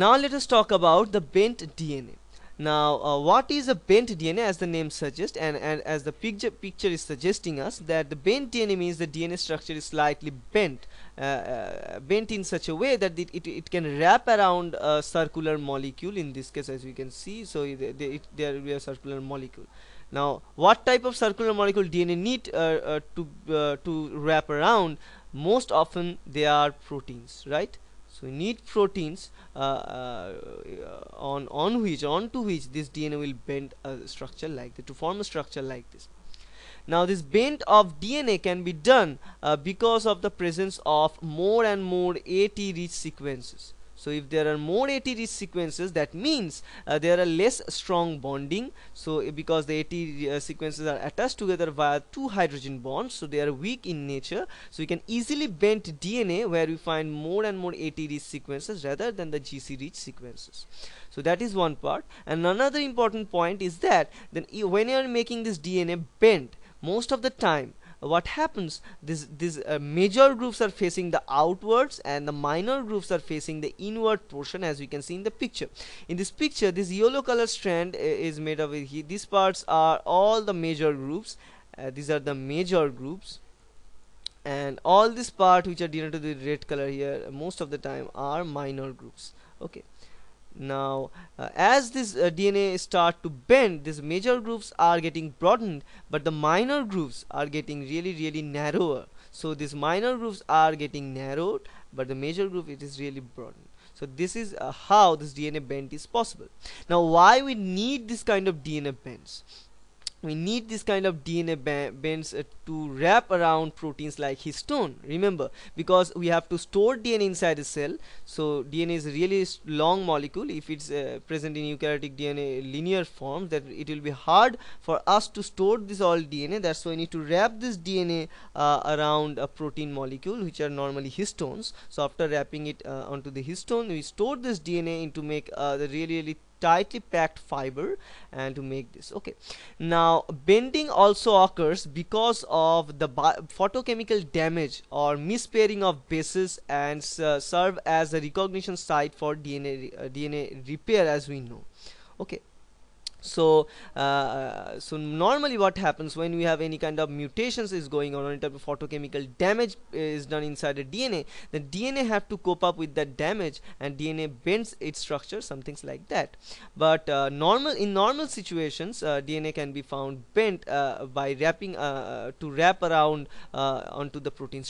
now let us talk about the bent DNA now uh, what is a bent DNA as the name suggests and, and as the picture picture is suggesting us that the bent DNA means the DNA structure is slightly bent uh, uh, bent in such a way that it, it, it, can wrap around a circular molecule in this case as we can see so it, it, there will be a circular molecule now what type of circular molecule DNA need uh, uh, to uh, to wrap around most often they are proteins right so we need proteins uh, uh, on on which to which this DNA will bend a structure like this to form a structure like this now this bend of DNA can be done uh, because of the presence of more and more AT rich sequences so if there are more AT sequences that means uh, there are less strong bonding so eh, because the AT uh, sequences are attached together via two hydrogen bonds so they are weak in nature so we can easily bend DNA where we find more and more AT sequences rather than the GC rich sequences so that is one part and another important point is that then eh, when you are making this DNA bend most of the time what happens this these uh, major groups are facing the outwards and the minor groups are facing the inward portion as we can see in the picture in this picture this yellow color strand uh, is made of these parts are all the major groups. uh, these are the major groups and all this part which are denoted with red color here most of the time are minor groups okay now uh, as this uh, DNA start to bend these major groups are getting broadened but the minor groups are getting really really narrower so these minor groups are getting narrowed but the major group it is really broadened so this is uh, how this DNA bend is possible now why we need this kind of DNA bends we need this kind of DNA bends uh, to wrap around proteins like histone remember because we have to store DNA inside a cell so DNA is really long molecule if it's uh, present in eukaryotic DNA linear form that it will be hard for us to store this all DNA that's why we need to wrap this DNA uh, around a protein molecule which are normally histones so after wrapping it uh, onto the histone we store this DNA into make uh, the really really tightly packed fiber and to make this okay now bending also occurs because of the photochemical damage or mispairing of bases and uh, serve as a recognition site for DNA uh, DNA repair as we know okay so uh, uh, so normally what happens when we have any kind of mutations is going on in type of photochemical damage uh, is done inside the DNA the DNA have to cope up with that damage and DNA bends its structure some things like that but uh, normal in normal situations uh, DNA can be found bent uh, by wrapping to wrap around onto the protein structure